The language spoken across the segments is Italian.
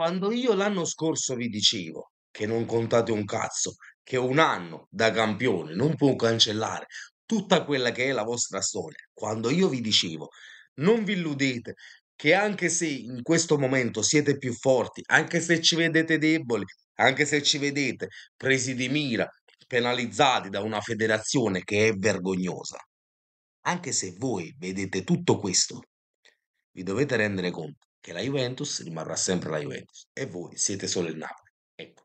Quando io l'anno scorso vi dicevo che non contate un cazzo, che un anno da campione non può cancellare tutta quella che è la vostra storia, quando io vi dicevo non vi illudete che anche se in questo momento siete più forti, anche se ci vedete deboli, anche se ci vedete presi di mira, penalizzati da una federazione che è vergognosa, anche se voi vedete tutto questo, vi dovete rendere conto che la Juventus rimarrà sempre la Juventus e voi siete solo il Napoli. Ecco.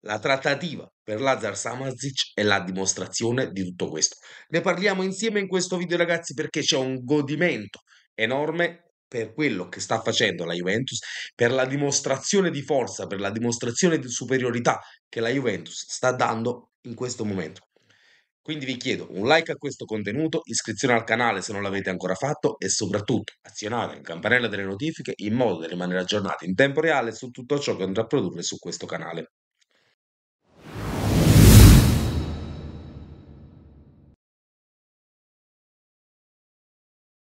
La trattativa per Lazar Samazic è la dimostrazione di tutto questo. Ne parliamo insieme in questo video ragazzi perché c'è un godimento enorme per quello che sta facendo la Juventus, per la dimostrazione di forza, per la dimostrazione di superiorità che la Juventus sta dando in questo momento. Quindi vi chiedo un like a questo contenuto, iscrizione al canale se non l'avete ancora fatto e soprattutto azionate la campanella delle notifiche in modo da rimanere aggiornati in tempo reale su tutto ciò che andrà a produrre su questo canale.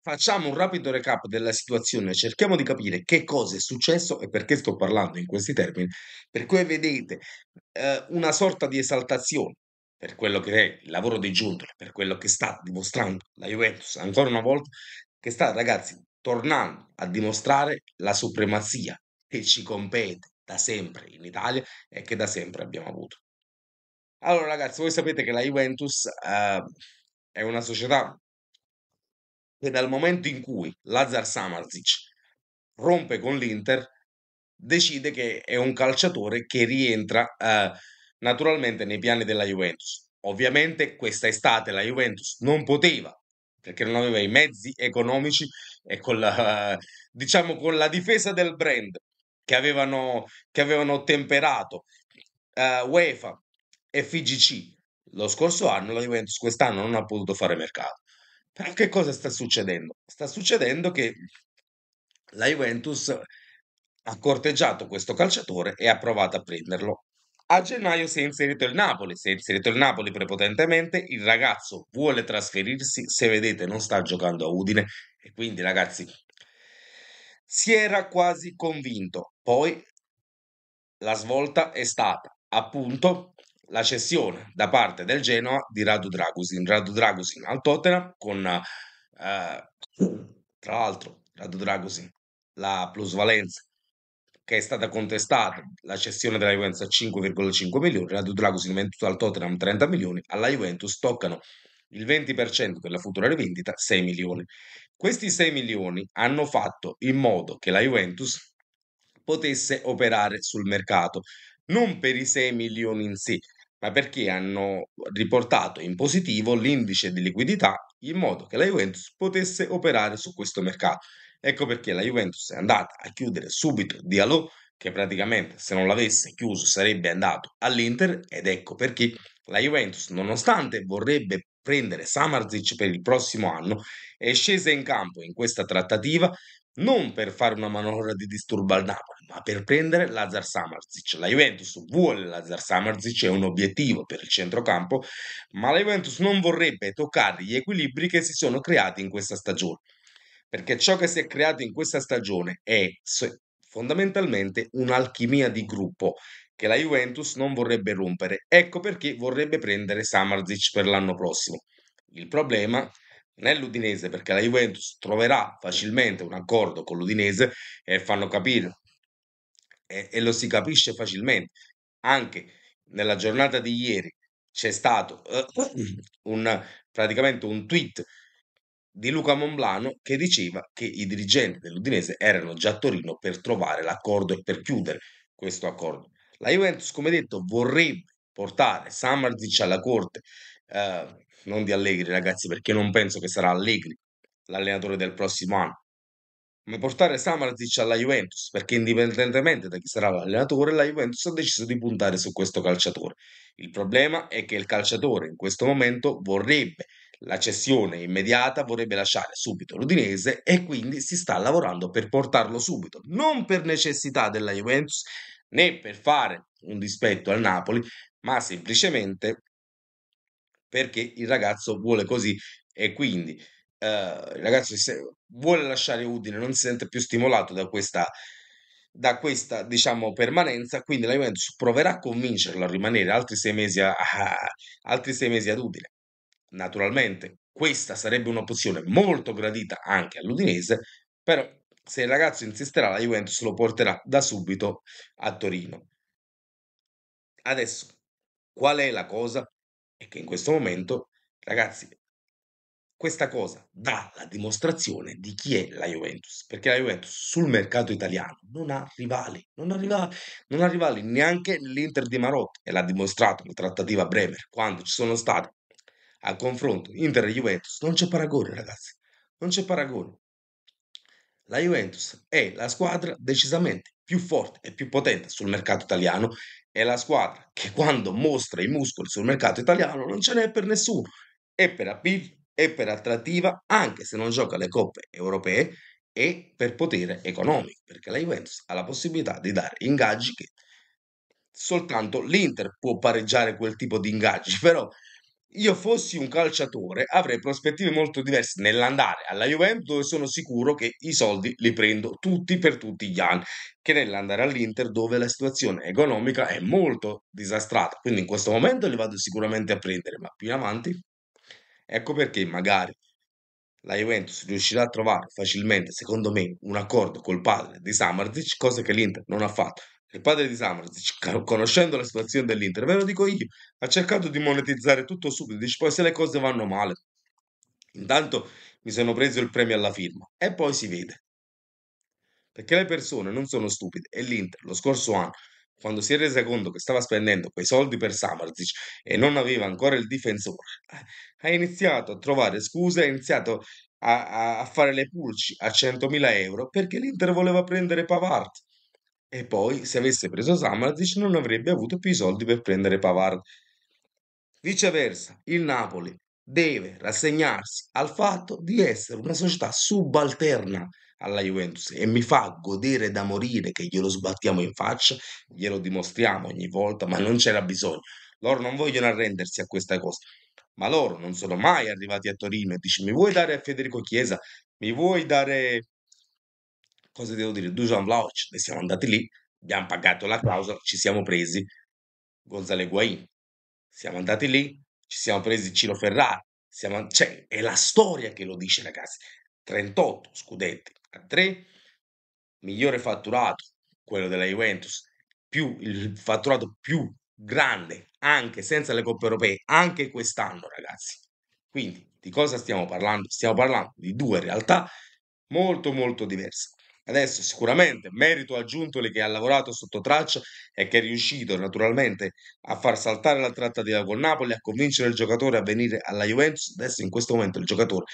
Facciamo un rapido recap della situazione, cerchiamo di capire che cosa è successo e perché sto parlando in questi termini, per cui vedete eh, una sorta di esaltazione per quello che è il lavoro dei Giuntoli, per quello che sta dimostrando la Juventus ancora una volta, che sta, ragazzi, tornando a dimostrare la supremazia che ci compete da sempre in Italia e che da sempre abbiamo avuto. Allora, ragazzi, voi sapete che la Juventus eh, è una società che dal momento in cui Lazar Samarzic rompe con l'Inter, decide che è un calciatore che rientra eh, naturalmente nei piani della Juventus. Ovviamente questa estate la Juventus non poteva, perché non aveva i mezzi economici e con la, diciamo, con la difesa del brand che avevano, che avevano temperato uh, eh, UEFA e FGC lo scorso anno, la Juventus quest'anno non ha potuto fare mercato. Però che cosa sta succedendo? Sta succedendo che la Juventus ha corteggiato questo calciatore e ha provato a prenderlo a gennaio si è inserito il Napoli, si è inserito il Napoli prepotentemente, il ragazzo vuole trasferirsi, se vedete non sta giocando a Udine e quindi ragazzi si era quasi convinto, poi la svolta è stata appunto la cessione da parte del Genoa di Radu Dragusin, Radu Dragusin al Tottenham con eh, tra l'altro Radu Dragusin la plusvalenza che è stata contestata la cessione della Juventus a 5,5 milioni, la Dragos in venduto al Tottenham 30 milioni, alla Juventus toccano il 20% della futura rivendita, 6 milioni. Questi 6 milioni hanno fatto in modo che la Juventus potesse operare sul mercato, non per i 6 milioni in sé, ma perché hanno riportato in positivo l'indice di liquidità in modo che la Juventus potesse operare su questo mercato. Ecco perché la Juventus è andata a chiudere subito Diallo, che praticamente se non l'avesse chiuso sarebbe andato all'Inter, ed ecco perché la Juventus, nonostante vorrebbe prendere Samarzic per il prossimo anno, è scesa in campo in questa trattativa non per fare una manovra di disturbo al Napoli, ma per prendere Lazar Samarzic. La Juventus vuole Lazar Samarzic, è un obiettivo per il centrocampo, ma la Juventus non vorrebbe toccare gli equilibri che si sono creati in questa stagione perché ciò che si è creato in questa stagione è fondamentalmente un'alchimia di gruppo che la Juventus non vorrebbe rompere. Ecco perché vorrebbe prendere Samarzic per l'anno prossimo. Il problema non è l'Udinese, perché la Juventus troverà facilmente un accordo con l'Udinese e fanno capire, e, e lo si capisce facilmente. Anche nella giornata di ieri c'è stato uh, un, praticamente un tweet di Luca Monblano che diceva che i dirigenti dell'Udinese erano già a Torino per trovare l'accordo e per chiudere questo accordo. La Juventus, come detto, vorrebbe portare Samardic alla corte, eh, non di Allegri ragazzi, perché non penso che sarà Allegri l'allenatore del prossimo anno, ma portare Samardic alla Juventus, perché indipendentemente da chi sarà l'allenatore, la Juventus ha deciso di puntare su questo calciatore. Il problema è che il calciatore in questo momento vorrebbe la cessione immediata vorrebbe lasciare subito l'Udinese e quindi si sta lavorando per portarlo subito, non per necessità della Juventus né per fare un dispetto al Napoli, ma semplicemente perché il ragazzo vuole così e quindi eh, il ragazzo vuole lasciare Udine, non si sente più stimolato da questa da questa diciamo permanenza quindi la Juventus proverà a convincerlo a rimanere altri sei mesi, a, a, altri sei mesi ad Udine Naturalmente questa sarebbe un'opzione molto gradita anche all'Udinese, però se il ragazzo insisterà la Juventus lo porterà da subito a Torino. Adesso, qual è la cosa? È che in questo momento, ragazzi, questa cosa dà la dimostrazione di chi è la Juventus, perché la Juventus sul mercato italiano non ha rivali, non ha rivali, non ha rivali neanche l'Inter di Marocco e l'ha dimostrato la trattativa Bremer quando ci sono state a confronto Inter e Juventus non c'è paragone, ragazzi. Non c'è paragone. La Juventus è la squadra decisamente più forte e più potente sul mercato italiano. È la squadra che quando mostra i muscoli sul mercato italiano non ce n'è per nessuno. E per appeal, e per attrattiva, anche se non gioca le coppe europee, e per potere economico, perché la Juventus ha la possibilità di dare ingaggi che soltanto l'Inter può pareggiare quel tipo di ingaggi, però io fossi un calciatore avrei prospettive molto diverse nell'andare alla Juventus dove sono sicuro che i soldi li prendo tutti per tutti gli anni che nell'andare all'Inter dove la situazione economica è molto disastrata quindi in questo momento li vado sicuramente a prendere ma più in avanti ecco perché magari la Juventus riuscirà a trovare facilmente secondo me un accordo col padre di Samardzic cosa che l'Inter non ha fatto il padre di Samuel, conoscendo la situazione dell'Inter, ve lo dico io, ha cercato di monetizzare tutto subito, dice poi se le cose vanno male, intanto mi sono preso il premio alla firma e poi si vede. Perché le persone non sono stupide e l'Inter lo scorso anno, quando si è resa conto che stava spendendo quei soldi per Samarzic e non aveva ancora il difensore, eh, ha iniziato a trovare scuse, ha iniziato a, a, a fare le pulci a 100.000 euro perché l'Inter voleva prendere Pavard e poi, se avesse preso Samardžić, non avrebbe avuto più i soldi per prendere Pavard. Viceversa, il Napoli deve rassegnarsi al fatto di essere una società subalterna alla Juventus e mi fa godere da morire che glielo sbattiamo in faccia, glielo dimostriamo ogni volta, ma non c'era bisogno. Loro non vogliono arrendersi a questa cosa, ma loro non sono mai arrivati a Torino e dici mi vuoi dare a Federico Chiesa, mi vuoi dare cosa devo dire? Dusan Vlaovic, noi siamo andati lì, abbiamo pagato la clausola, ci siamo presi Gonzalo Guain, siamo andati lì, ci siamo presi Ciro Ferrari, siamo, cioè, è la storia che lo dice ragazzi, 38 scudetti a 3, migliore fatturato, quello della Juventus, più il fatturato più grande, anche senza le coppe europee, anche quest'anno ragazzi. Quindi di cosa stiamo parlando? Stiamo parlando di due realtà molto molto diverse. Adesso sicuramente merito a Giuntoli che ha lavorato sotto traccia e che è riuscito naturalmente a far saltare la trattativa con Napoli, a convincere il giocatore a venire alla Juventus. Adesso in questo momento il giocatore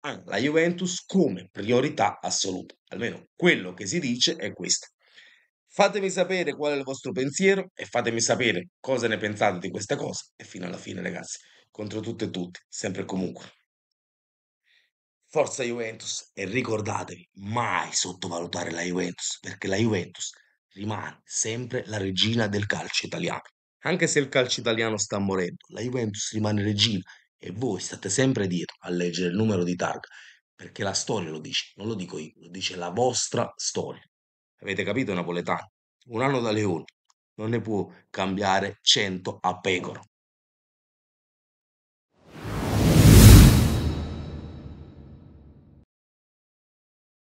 ha la Juventus come priorità assoluta. Almeno quello che si dice è questo. Fatemi sapere qual è il vostro pensiero e fatemi sapere cosa ne pensate di questa cosa. E fino alla fine, ragazzi, contro tutte e tutti, sempre e comunque. Forza Juventus e ricordatevi mai sottovalutare la Juventus perché la Juventus rimane sempre la regina del calcio italiano. Anche se il calcio italiano sta morendo, la Juventus rimane regina e voi state sempre dietro a leggere il numero di targa perché la storia lo dice, non lo dico io, lo dice la vostra storia. Avete capito, napoletano? Un anno da leone non ne può cambiare 100 a pecora.